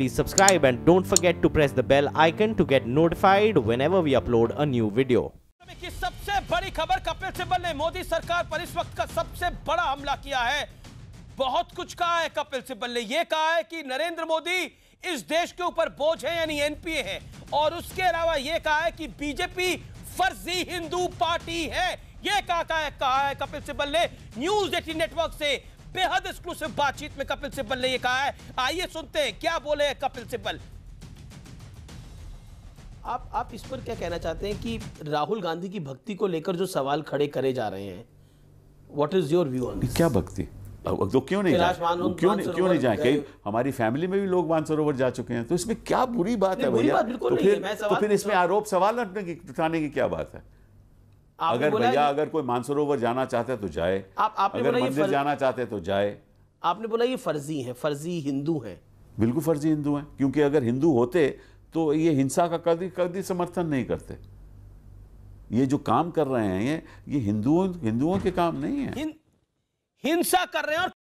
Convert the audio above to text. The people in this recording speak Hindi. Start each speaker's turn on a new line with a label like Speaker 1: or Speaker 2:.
Speaker 1: please subscribe and don't forget to press the bell icon to get notified whenever we upload a new video.
Speaker 2: की सबसे बड़ी खबर कपिल सिब्बल ने मोदी सरकार पर इस वक्त का सबसे बड़ा हमला किया है बहुत कुछ कहा है कपिल सिब्बल ने यह कहा है कि नरेंद्र मोदी इस देश के ऊपर बोझ है यानी एनपीए है और उसके अलावा यह कहा है कि बीजेपी फर्जी हिंदू पार्टी है यह कहा, है कहा है कपिल सिब्बल ने न्यूज एटीन नेटवर्क से बेहद एक्सक्लूसिव बातचीत में कपिल सिब्बल ने यह कहा है आइए सुनते हैं क्या बोले है कपिल सिब्बल
Speaker 1: आप आप इस पर क्या कहना चाहते हैं कि राहुल गांधी की भक्ति को लेकर जो सवाल खड़े करे जा रहे हैं
Speaker 3: what is your view on क्या भक्ति तो क्यों नहीं जाए क्यों नहीं क्यों नहीं जाए कई हमारी फैमिली में भी लोग मानसरोवर जा चुके हैं तो इसमें क्या बुरी बात है भैया तो, तो फिर तो फिर इसमें आरोप सवाल उठाने की क्या बात है अगर भैया अगर कोई मानसरोवर जाना चाहते तो जाए आप आपने अगर मंदिर फर... जाना चाहते तो जाए
Speaker 1: आपने बोला ये फर्जी है फर्जी हिंदू है
Speaker 3: बिल्कुल फर्जी हिंदू है क्योंकि अगर हिंदू होते तो ये हिंसा का कभी कभी समर्थन नहीं करते ये जो काम कर रहे हैं ये ये हिंदुओं हिंदुओं के काम नहीं है हिंसा कर रहे हैं और